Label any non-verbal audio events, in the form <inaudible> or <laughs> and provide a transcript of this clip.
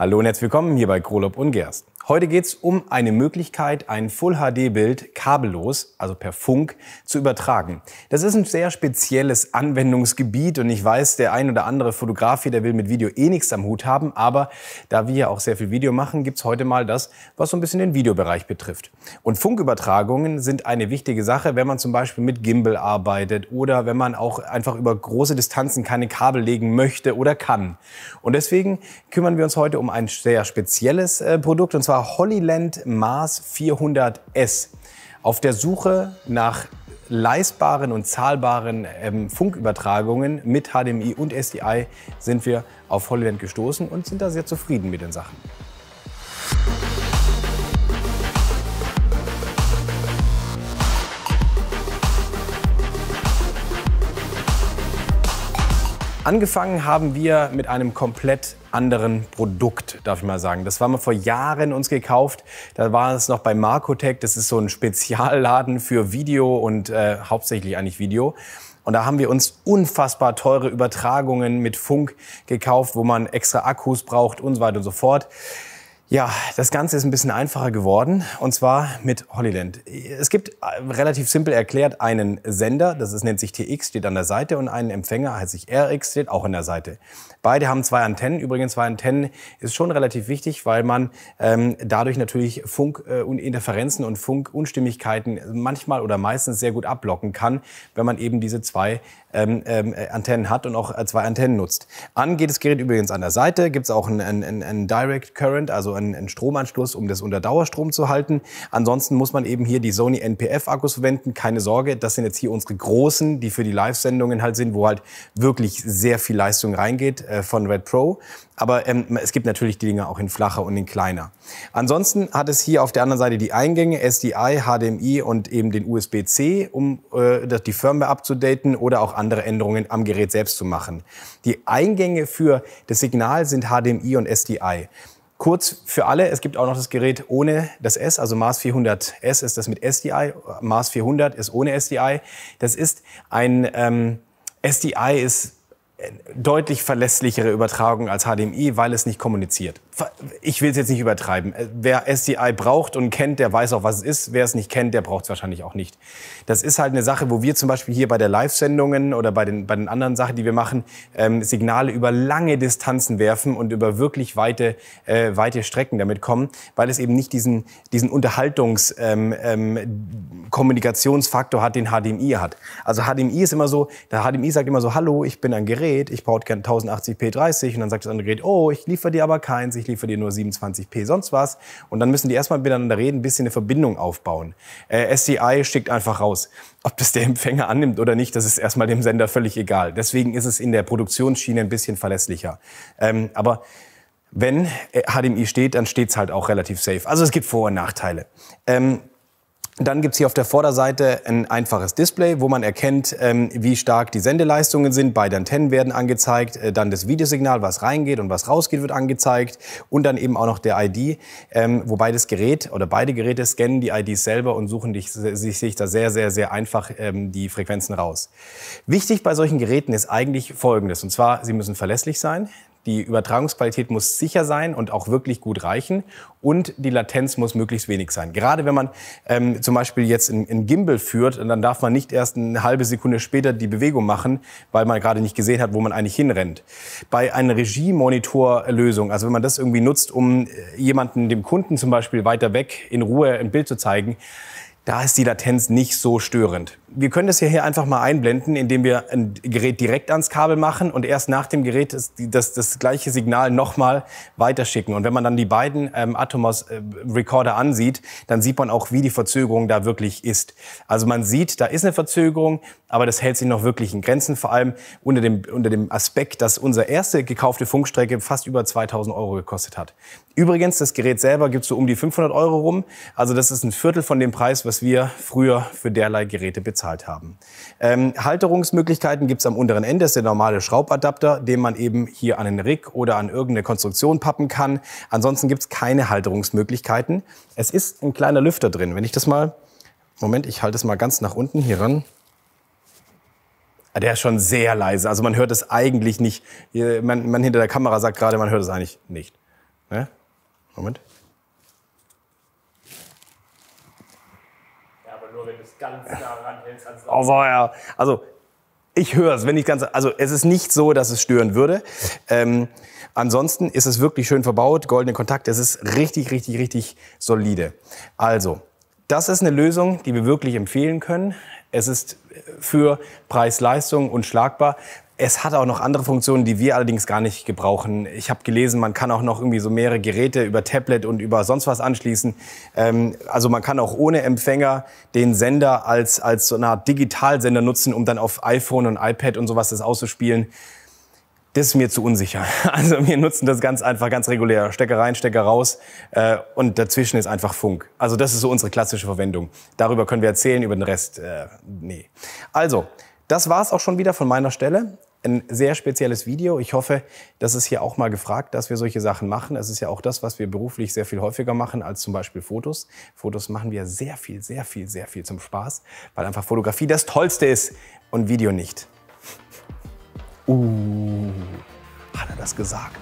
Hallo und herzlich willkommen hier bei Krolop und Gerst. Heute geht es um eine Möglichkeit, ein Full-HD-Bild kabellos, also per Funk, zu übertragen. Das ist ein sehr spezielles Anwendungsgebiet und ich weiß, der ein oder andere Fotograf hier, der will mit Video eh nichts am Hut haben, aber da wir ja auch sehr viel Video machen, gibt es heute mal das, was so ein bisschen den Videobereich betrifft. Und Funkübertragungen sind eine wichtige Sache, wenn man zum Beispiel mit Gimbal arbeitet oder wenn man auch einfach über große Distanzen keine Kabel legen möchte oder kann. Und deswegen kümmern wir uns heute um ein sehr spezielles äh, Produkt und zwar war Hollyland Mars 400S auf der Suche nach leistbaren und zahlbaren ähm, Funkübertragungen mit HDMI und SDI sind wir auf Hollyland gestoßen und sind da sehr zufrieden mit den Sachen. Angefangen haben wir mit einem komplett anderen Produkt, darf ich mal sagen. Das war mal vor Jahren uns gekauft. Da war es noch bei Marcotech. Das ist so ein Spezialladen für Video und äh, hauptsächlich eigentlich Video. Und da haben wir uns unfassbar teure Übertragungen mit Funk gekauft, wo man extra Akkus braucht und so weiter und so fort. Ja, das Ganze ist ein bisschen einfacher geworden und zwar mit Holyland. Es gibt äh, relativ simpel erklärt einen Sender, das ist, nennt sich TX, steht an der Seite und einen Empfänger, heißt sich RX, steht auch an der Seite. Beide haben zwei Antennen. Übrigens, zwei Antennen ist schon relativ wichtig, weil man ähm, dadurch natürlich Funkinterferenzen äh, und Funkunstimmigkeiten manchmal oder meistens sehr gut abblocken kann, wenn man eben diese zwei ähm, äh, Antennen hat und auch äh, zwei Antennen nutzt. An geht das Gerät übrigens an der Seite, gibt es auch einen, einen, einen Direct Current, also einen, einen Stromanschluss, um das unter Dauerstrom zu halten. Ansonsten muss man eben hier die Sony NPF-Akkus verwenden. Keine Sorge, das sind jetzt hier unsere großen, die für die Live-Sendungen halt sind, wo halt wirklich sehr viel Leistung reingeht äh, von Red Pro. Aber ähm, es gibt natürlich die Dinger auch in flacher und in kleiner. Ansonsten hat es hier auf der anderen Seite die Eingänge, SDI, HDMI und eben den USB-C, um äh, die Firmware abzudaten oder auch andere Änderungen am Gerät selbst zu machen. Die Eingänge für das Signal sind HDMI und SDI. Kurz für alle, es gibt auch noch das Gerät ohne das S, also Mars 400S ist das mit SDI, Mars 400 ist ohne SDI. Das ist ein, ähm, SDI ist äh, deutlich verlässlichere Übertragung als HDMI, weil es nicht kommuniziert ich will es jetzt nicht übertreiben. Äh, wer SDI braucht und kennt, der weiß auch, was es ist. Wer es nicht kennt, der braucht es wahrscheinlich auch nicht. Das ist halt eine Sache, wo wir zum Beispiel hier bei der Live-Sendungen oder bei den, bei den anderen Sachen, die wir machen, ähm, Signale über lange Distanzen werfen und über wirklich weite, äh, weite Strecken damit kommen, weil es eben nicht diesen, diesen Unterhaltungs-Kommunikationsfaktor ähm, ähm, hat, den HDMI hat. Also HDMI ist immer so, der HDMI sagt immer so, hallo, ich bin ein Gerät, ich brauche 1080p 30 und dann sagt das andere Gerät, oh, ich liefere dir aber keins, ich liefere dir nur 27p, sonst was. Und dann müssen die erstmal miteinander reden, ein bisschen eine Verbindung aufbauen. Äh, SDI schickt einfach raus. Ob das der Empfänger annimmt oder nicht, das ist erstmal dem Sender völlig egal. Deswegen ist es in der Produktionsschiene ein bisschen verlässlicher. Ähm, aber wenn HDMI steht, dann steht es halt auch relativ safe. Also es gibt Vor- und Nachteile. Ähm, dann gibt's hier auf der Vorderseite ein einfaches Display, wo man erkennt, ähm, wie stark die Sendeleistungen sind. Beide Antennen werden angezeigt, äh, dann das Videosignal, was reingeht und was rausgeht, wird angezeigt und dann eben auch noch der ID, ähm, wobei das Gerät oder beide Geräte scannen die IDs selber und suchen sich, sich da sehr, sehr, sehr einfach ähm, die Frequenzen raus. Wichtig bei solchen Geräten ist eigentlich Folgendes, und zwar, sie müssen verlässlich sein, die Übertragungsqualität muss sicher sein und auch wirklich gut reichen. Und die Latenz muss möglichst wenig sein. Gerade wenn man ähm, zum Beispiel jetzt in, in Gimbal führt, dann darf man nicht erst eine halbe Sekunde später die Bewegung machen, weil man gerade nicht gesehen hat, wo man eigentlich hinrennt. Bei einer Regie-Monitor-Lösung, also wenn man das irgendwie nutzt, um äh, jemanden, dem Kunden zum Beispiel weiter weg in Ruhe ein Bild zu zeigen, da ist die Latenz nicht so störend wir können das hier einfach mal einblenden, indem wir ein Gerät direkt ans Kabel machen und erst nach dem Gerät das, das, das gleiche Signal nochmal weiterschicken. Und wenn man dann die beiden ähm, Atomos äh, Recorder ansieht, dann sieht man auch, wie die Verzögerung da wirklich ist. Also man sieht, da ist eine Verzögerung, aber das hält sich noch wirklich in Grenzen, vor allem unter dem, unter dem Aspekt, dass unsere erste gekaufte Funkstrecke fast über 2000 Euro gekostet hat. Übrigens, das Gerät selber gibt so um die 500 Euro rum. Also das ist ein Viertel von dem Preis, was wir früher für derlei Geräte bezahlen bezahlt haben. Ähm, Halterungsmöglichkeiten gibt's am unteren Ende, das ist der normale Schraubadapter, den man eben hier an den Rick oder an irgendeine Konstruktion pappen kann. Ansonsten gibt es keine Halterungsmöglichkeiten. Es ist ein kleiner Lüfter drin. Wenn ich das mal, Moment, ich halte es mal ganz nach unten hier ran. Ah, der ist schon sehr leise. Also man hört es eigentlich nicht. Äh, man, man hinter der Kamera sagt gerade, man hört es eigentlich nicht. Ne? Moment. ganz nah ranhältst. Also. Oh, ja. Also ich höre es, wenn ich ganz, also es ist nicht so, dass es stören würde. Ähm, ansonsten ist es wirklich schön verbaut, goldene Kontakte. Es ist richtig, richtig, richtig solide. Also das ist eine Lösung, die wir wirklich empfehlen können. Es ist äh, für Preis-Leistung unschlagbar. Es hat auch noch andere Funktionen, die wir allerdings gar nicht gebrauchen. Ich habe gelesen, man kann auch noch irgendwie so mehrere Geräte über Tablet und über sonst was anschließen. Ähm, also man kann auch ohne Empfänger den Sender als, als so eine Art Digitalsender nutzen, um dann auf iPhone und iPad und sowas das auszuspielen. Das ist mir zu unsicher. <laughs> Also wir nutzen das ganz einfach, ganz regulär. Stecker rein, Stecker raus äh, und dazwischen ist einfach Funk. Also das ist so unsere klassische Verwendung. Darüber können wir erzählen, über den Rest äh, nee. Also, das war es auch schon wieder von meiner Stelle. Ein sehr spezielles Video. Ich hoffe, das ist hier auch mal gefragt, dass wir solche Sachen machen. Es ist ja auch das, was wir beruflich sehr viel häufiger machen als zum Beispiel Fotos. Fotos machen wir sehr viel, sehr viel, sehr viel zum Spaß, weil einfach Fotografie das Tollste ist und Video nicht das gesagt?